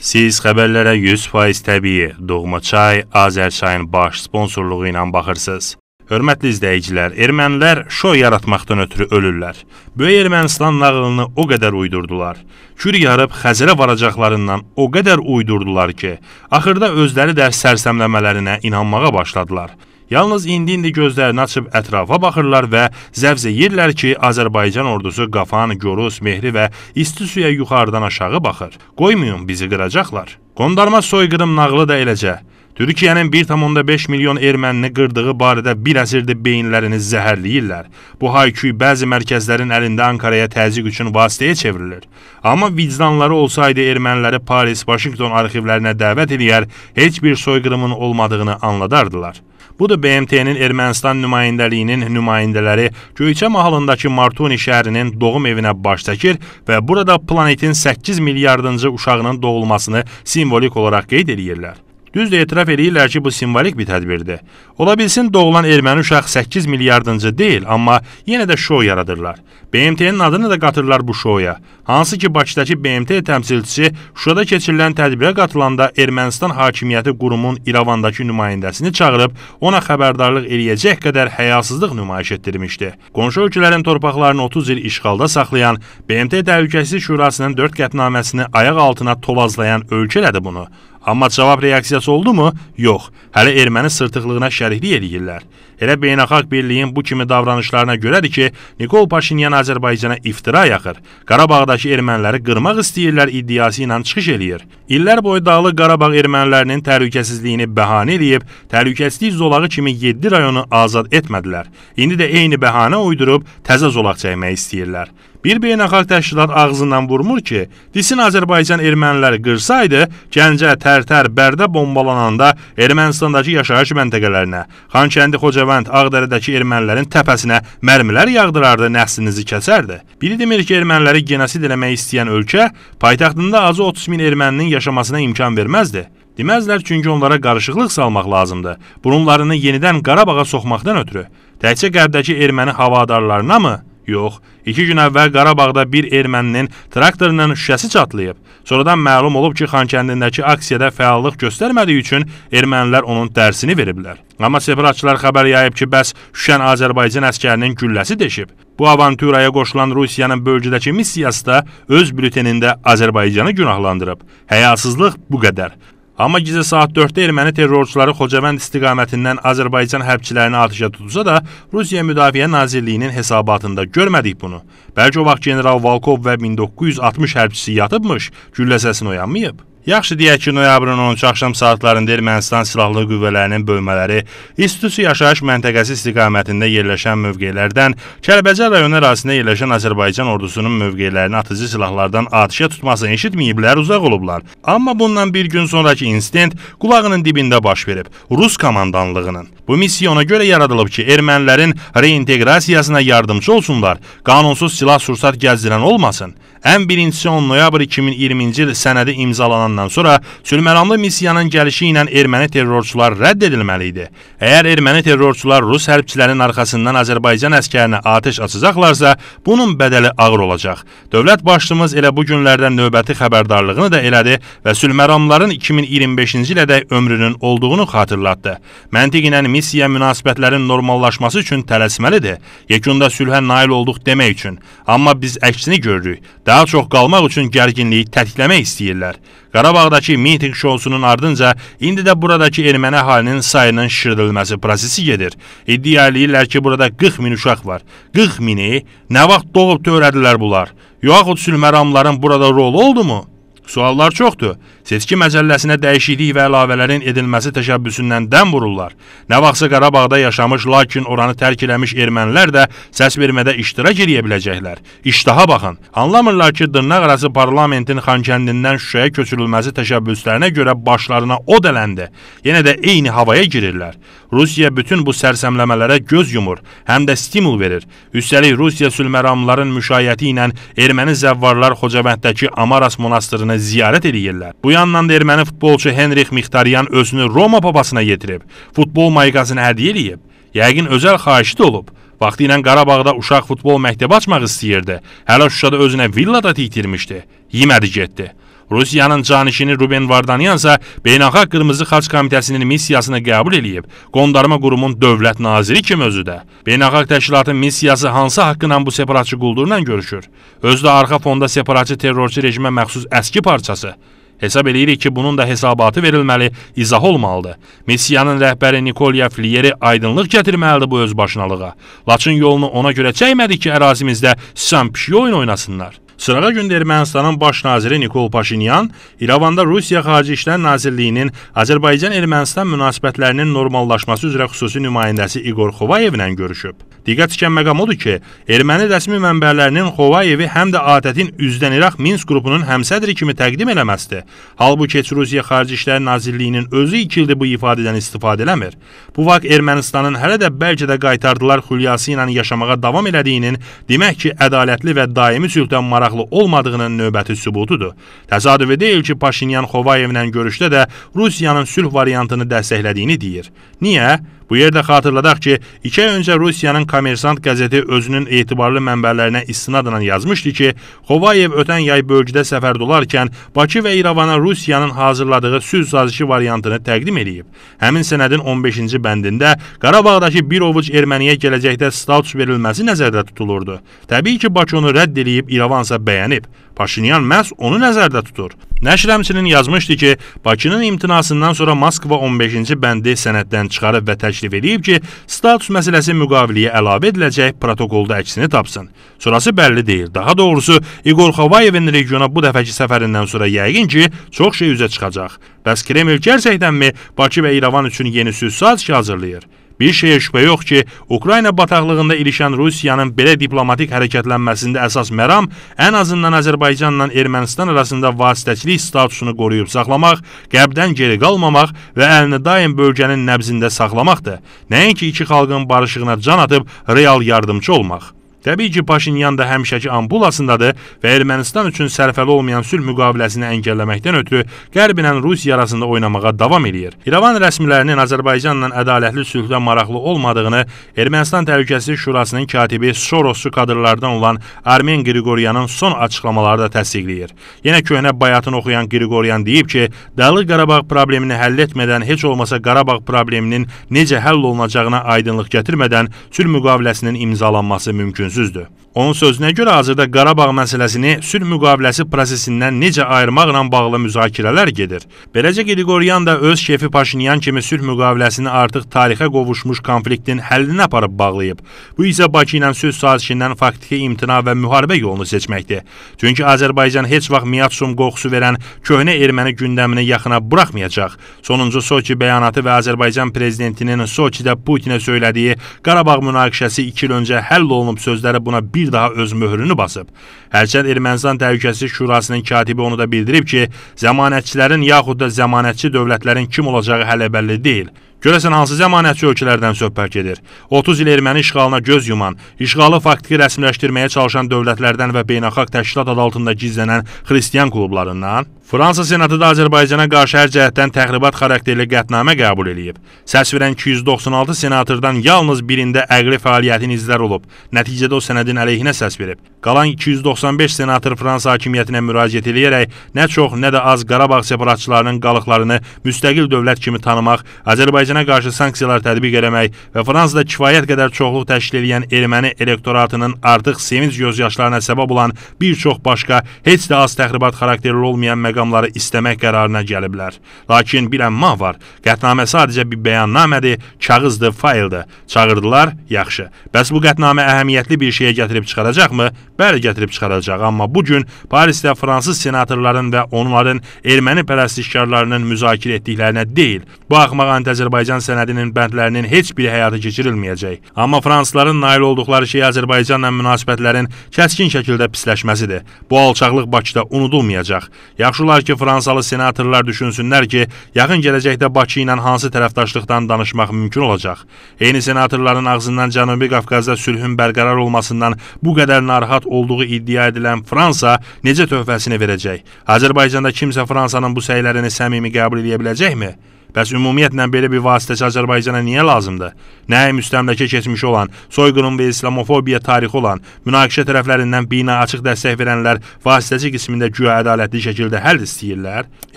Siz xəbərlərə 100% təbii Doğma çay Azərçayın baş sponsorluğu ilə baxırsınız. Hörmətli izləyicilər, ermənilər şou yaratmaqdan ötürü ölürlər. Böyük Ermənistan nağılını o qədər uydurdular. Kür yarıb Xəzərə varacaqlarından o qədər uydurdular ki, axırda özləri də sərsəmləmələrinə inanmağa başladılar. Yalnız indi-indi gözlərini açıb ətrafa baxırlar və zəvzəyirlər ki, Azərbaycan ordusu qafan, gorus, mehri və isti suya yuxarıdan aşağı baxır. Qoymayın bizi qıracaqlar. Qondarma soyqırım nağılı da eləcə. Türkiyənin 1,5 milyon ermənini qırdığı barədə bir əsrdir beyinlərini zəhərləyirlər. Bu hayküy bəzi mərkəzlərin əlində Ankaraya təzyiq üçün vasitəyə çevrilir. Amma vicdanları olsaydı erməniləri Paris, Vaşinqton arxivlərinə dəvət edər, heç bir soyqırımın olmadığını anladardılar. Budur BMT-nin Ermənistan nümayəndəliyinin nümayəndələri Göyçə mahalındakı Martuni şəhərinin doğum evinə baş çəkir və burada planetin 8 milyardıncı uşağının doğulmasını simvolik olaraq qeyd eləyirlər. Düz də etiraf eləyirlər ki, bu simvolik bir tədbirdir. Ola bilsin doğulan erməni uşaq 8 milyardıncı deyil, amma yenə də şou yaradırlar. BMT-nin adını da qatırlar bu şouya. Hansı ki Bakıdakı BMT təmsilçisi Şuşada keçirilən tədbirə qatılanda Ermənistan hakimiyyəti qurumun İrəvandakı nümayəndəsini çağırıb ona xəbərdarlıq eləyəcək qədər həyasızlıq nümayiş etdirmişdi. Qonşu ölkələrin torpaqlarını 30 il işğalda saxlayan BMT Təhlükəsizlik Şurasının 4 qətnaməsini ayaq altına tolazlayan ölkədir bunu. Amma cavab reaksiyası oldumu? Yox. Hələ erməni sırtıqlığına şəriklik eləyirlər. Elə beynəlxalq birliyin bu kimi davranışlarına görədir ki, Nikol Paşinyan Azərbaycana iftira yaxır. Qarabağdakı erməniləri qırmaq istəyirlər iddiası ilə çıxış eləyir. İllər boyu Dağlıq Qarabağ ermənilərinin təhlükəsizliyini bəhanə edib, təhlükəsizlik zolağı kimi 7 rayonu azad etmədilər. İndi də eyni bəhanə uydurub təzə zolaq çəkmək istəyirlər. Bir beynəlxalq təşkilat ağzından vurmur ki, desin Azərbaycan erməniləri qırsaydı, Gəncə, Tərtər, Bərdə bombalananda Ermənistandakı yaşayış məntəqələrinə, Xankəndi, Xocavənd Xaçavənd, Ağdərədəki ermənilərin təpəsinə mərmilər yağdırardı, nəslinizi kəsərdi. Biri demir ki, erməniləri genosid eləmək istəyən ölkə paytaxtında azı 30 min erməninin yaşamasına imkan verməzdi. Deməzlər çünki onlara qarışıqlıq salmaq lazımdır. Burunlarını yenidən Qarabağa soxmaqdan ötürü. Təkcə qərbdəki erməni havadarlarına mı? Yox, iki gün əvvəl Qarabağda bir erməninin traktorunun şüşəsi çatlayıb. Sonradan məlum olub ki, Xankəndindəki aksiyada fəallıq göstərmədiyi üçün ermənilər onun dərsini veriblər. Amma separatçılar xəbər yayıb ki, bəs şüşən Azərbaycan əskərinin gülləsi deşib. Bu avanturaya qoşulan Rusiyanın bölgədəki missiyası da öz bültenində Azərbaycanı günahlandırıb. Həyasızlıq bu qədər. Amma gecə saat 4-də erməni terrorçuları Xocavənd istiqamətindən Azərbaycan hərbçilərini atışa tutsa da, Rusiya Müdafiə Nazirliyinin hesabatında görmədik bunu. Bəlkə o vaxt general Volkov və 1960 hərbçisi yatıbmış, güllə səsini oyanmayıb. Yaxşı deyək ki, noyabrın 13 axşam saatlarında Ermənistan silahlı qüvvələrinin bölmələri İstitusi yaşayış məntəqəsi istiqamətində yerləşən mövqelərdən Kəlbəcər rayonu ərazisində yerləşən Azərbaycan ordusunun mövqelərini atıcı silahlardan atışə tutması eşitməyiblər, uzaq olublar. Amma bundan bir gün sonraki insident qulağının dibində baş verib Rus komandanlığının. Bu missiya ona görə yaradılıb ki, ermənilərin reinteqrasiyasına yardımçı olsunlar, qanunsuz silah-sursat gəzdirən olmasın. Ən birincisi 10 noyabr 2020-ci il sənədi imzalanandan sonra sülhməramlı missiyanın gəlişi ilə erməni terrorçular rədd edilməli idi. Əgər erməni terrorçular rus hərbçilərinin arkasından Azərbaycan əskərinə atəş açacaqlarsa, bunun bədəli ağır olacaq. Dövlət başçımız elə bu günlərdə növbəti xəbərdarlığını da elədi və sülhməramların 2025-ci ilədək ömrünün olduğunu xatırlatdı. Məntiqinən missiya münasibətlərin normallaşması üçün tələsməlidir. Yekunda sülhə nail olduq demək üçün. Amma biz əksini görürük. Daha çox qalmaq üçün gərginliyi tətikləmək istəyirlər. Qarabağdakı miting şousunun ardınca indi də buradakı erməni əhalinin sayının şişirdilməsi prosesi gedir. İddia eləyirlər ki, burada 40 min uşaq var. 40 mini nə vaxt doğub törədilər bunlar? Yoxud sülhməramların burada rolu oldu mu? Suallar çoxdur. Seçki məcəlləsinə dəyişiklik və əlavələrin edilməsi təşəbbüsündən dəm vururlar. Nə vaxtsa Qarabağda yaşamış, lakin oranı tərk eləmiş ermənilər də səs vermədə iştirak edə biləcəklər. İştaha baxın. Anlamırlar ki, dırnaq arası parlamentin Xankəndindən Şuşaya köçürülməsi təşəbbüslərinə görə başlarına o dələndi. Yenə də eyni havaya girirlər. Rusiya bütün bu sərsəmləmələrə göz yumur, həm də stimul verir. Üstəlik Rusiya sülhməramların müşayiəti ilə erməni zəvvarlar Xocavənddəki Amaras monastırını ziyarət eləyirlər. Bu yandan da erməni futbolçu Henrix Mixtaryan özünü Roma papasına yetirib, futbol mayqasını hədiyyə eləyib. Yəqin özəl xahişi də olub. Vaxtı ilə Qarabağda uşaq futbol məktəbi açmaq istəyirdi. Hələ Şuşada özünə villa da tikdirmişdi. Yemədi getdi. Rusiyanın canişini Ruben Vardanyan isə Beynəlxalq Qırmızı Xaç Komitəsinin missiyasını qəbul eləyib, qondarma qurumun dövlət naziri kimi özü də. Beynəlxalq təşkilatın missiyası hansı haqqla bu separatçı quldurla görüşür? Özü də arxa fonda separatçı terrorçu rejimə məxsus əski parçası. Hesab eləyirik ki, bunun da hesabatı verilməli, izah olmalıdır. Missiyanın rəhbəri Nikolya Fliyeri aydınlıq gətirməlidir bu özbaşınalığa. Laçın yolunu ona görə çəkmədik ki, ərazimizdə sisan pişik oyun oynasınlar. Sırağa gün Ermənistanın baş naziri Nikol Paşinyan İrəvanda Rusiya Xarici İşlər Nazirliyinin Azərbaycan-Ermənistan münasibətlərinin normallaşması üzrə xüsusi nümayəndəsi İqor Xovayevlə görüşüb. Diqqət çəkən məqam odur ki, erməni rəsmi mənbələrinin Xovayevi həm də ATƏT-in üzdən İraq Minsk qrupunun həmsədri kimi təqdim eləməzdi. Halbuki heç Rusiya Xarici İşlər Nazirliyinin özü 2 ildir bu ifadədən istifadə eləmir. Bu vaxt Ermənistanın hələ də bəlkə də qaytardılar xülyası ilə yaşamağa davam elədiyinin demək ki, ədalətli və daimi sülhdən maraq maraqlı olmadığının növbəti sübutudur. Təsadüfi deyil ki, Paşinyan Xovayevlə görüşdə də Rusiyanın sülh variantını dəstəklədiyini deyir. Niyə? Bu yerdə xatırladaq ki, 2 ay öncə Rusiyanın Kommersant qəzeti özünün etibarlı mənbələrinə istinadla yazmışdı ki, Xovayev ötən yay bölgədə səfərdə olarkən Bakı və İrəvana Rusiyanın hazırladığı sülh sazişi variantını təqdim eləyib. Həmin sənədin 15-ci bəndində Qarabağdakı bir ovuc erməniyə gələcəkdə status verilməsi nəzərdə tutulurdu. Təbii ki, Bakı onu rədd eləyib İrəvan isə bəyənib. Paşinyan məhz onu nəzərdə tutur. Nəşr həmçinin yazmışdı ki, Bakının imtinasından sonra Moskva 15-ci bəndi sənəddən çıxarıb və təklif edib ki, status məsələsi müqaviləyə əlavə ediləcək protokolda əksini tapsın. Sonrası bəlli deyil. Daha doğrusu İqor Xavayevin regiona bu dəfəki səfərindən sonra yəqin ki, çox şey üzə çıxacaq. Bəs Kreml gerçəkdənmi Bakı və İrəvan üçün yeni sülh sazişi hazırlayır? Bir şeyə şübhə yox ki, Ukrayna bataqlığında ilişən Rusiyanın belə diplomatik hərəkətlənməsində əsas məram ən azından Azərbaycanla Ermənistan arasında vasitəçilik statusunu qoruyub saxlamaq, qəbdən geri qalmamaq və əlini daim bölgənin nəbzində saxlamaqdır. Nəinki iki xalqın barışığına can atıb real yardımçı olmaq. Təbii ki, Paşinyan da həmişəki ambulasındadır və Ermənistan üçün sərfəli olmayan sülh müqaviləsini əngəlləməkdən ötürü Qərb ilə Rusiya arasında oynamağa davam eləyir. İrəvan rəsmilərinin Azərbaycanla ədalətli sülhdə maraqlı olmadığını Ermənistan Təhlükəsizlik Şurasının katibi Soroslu kadrlardan olan Armen Qriqoryanın son açıqlamaları da təsdiqləyir. Yenə köhnə bayatını oxuyan Qriqoryan deyib ki, Dağlıq Qarabağ problemini həll etmədən heç olmasa Qarabağ probleminin necə həll olunacağına aydınlıq gətirmədən sülh müqaviləsinin imzalanması mümkün sözsüzdür. Onun sözünə görə hazırda Qarabağ məsələsini sülh müqaviləsi prosesindən necə ayırmaqla bağlı müzakirələr gedir. Beləcə Qriqoryan da öz şefi Paşinyan kimi sülh müqaviləsini artıq tarixə qovuşmuş konfliktin həllinə aparıb bağlayıb. Bu isə Bakı ilə söz sazişindən faktiki imtina və müharibə yolunu seçməkdir. Çünki Azərbaycan heç vaxt Miatsum qorxusu verən köhnə erməni gündəmini yaxına buraxmayacaq. Sonuncu Soçi bəyanatı və Azərbaycan prezidentinin Soçidə Putinə söylədiyi Qarabağ münaqişəsi 2 il öncə həll olunub sözü özləri buna bir daha öz möhrünü basıb. Hərçənd Ermənistan Təhlükəsizlik Şurasının katibi onu da bildirib ki, zəmanətçilərin yaxud da zəmanətçi dövlətlərin kim olacağı hələ bəlli deyil. Görəsən hansı zəmanətçi ölkələrdən söhbət gedir? 30 il erməni işğalına göz yuman, işğalı faktiki rəsmiləşdirməyə çalışan dövlətlərdən və beynəlxalq təşkilat adı altında gizlənən xristian klublarından? Fransa Senatı da Azərbaycana qarşı hər cəhətdən təxribat xarakterli qətnamə qəbul eləyib. Səs verən 296 senatordan yalnız birində əqli fəaliyyətin izlər olub. Nəticədə o sənədin əleyhinə səs verib. Qalan 295 senator Fransa hakimiyyətinə müraciət eləyərək nə çox, nə də az Qarabağ separatçılarının qalıqlarını müstəqil dövlət kimi tanımaq, Azərbaycan xərcinə qarşı sanksiyalar tətbiq eləmək və Fransada kifayət qədər çoxluq təşkil edən erməni elektoratının artıq sevinc gözyaşlarına səbəb olan bir çox başqa heç də az təxribat xarakterli olmayan məqamları istəmək qərarına gəliblər. Lakin bir əmma var. Qətnamə sadəcə bir bəyannamədir, kağızdır, fayldır. Çağırdılar, yaxşı. Bəs bu qətnamə əhəmiyyətli bir şeyə gətirib çıxaracaqmı? Bəli, gətirib çıxaracaq, amma bu gün Parisdə fransız senatorların və onların erməni pərəstişkarlarının müzakirə etdiklərinə deyil. Bu axmaq antəzərbaycanlı Azərbaycan sənədinin bəndlərinin heç biri həyata keçirilməyəcək. Amma fransızların nail olduqları şey Azərbaycanla münasibətlərin kəskin şəkildə pisləşməsidir. Bu alçaqlıq Bakıda unudulmayacaq. Yaxşılar ki, fransalı senatorlar düşünsünlər ki, yaxın gələcəkdə Bakı ilə hansı tərəfdaşlıqdan danışmaq mümkün olacaq. Eyni senatorların ağzından Cənubi Qafqazda sülhün bərqərar olmasından bu qədər narahat olduğu iddia edilən Fransa necə töhfəsini verəcək? Azərbaycanda kimsə Fransanın bu səylərini səmimi qəbul edə biləcəkmi? Bəs ümumiyyətlə belə bir vasitəçi Azərbaycana niyə lazımdır? Nəyə müstəmləkə keçmişi olan, soyqırım və islamofobiya tarixi olan, münaqişə tərəflərindən bina açıq dəstək verənlər vasitəçi qismində güya ədalətli şəkildə həll istəyirlər?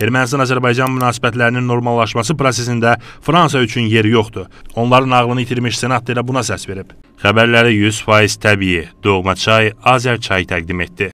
Ermənistan-Azərbaycan münasibətlərinin normallaşması prosesində Fransa üçün yeri yoxdur. Onların ağlını itirmiş senat da elə buna səs verib. Xəbərləri 100% təbii, Doğma Çay, Azər Çay təqdim etdi.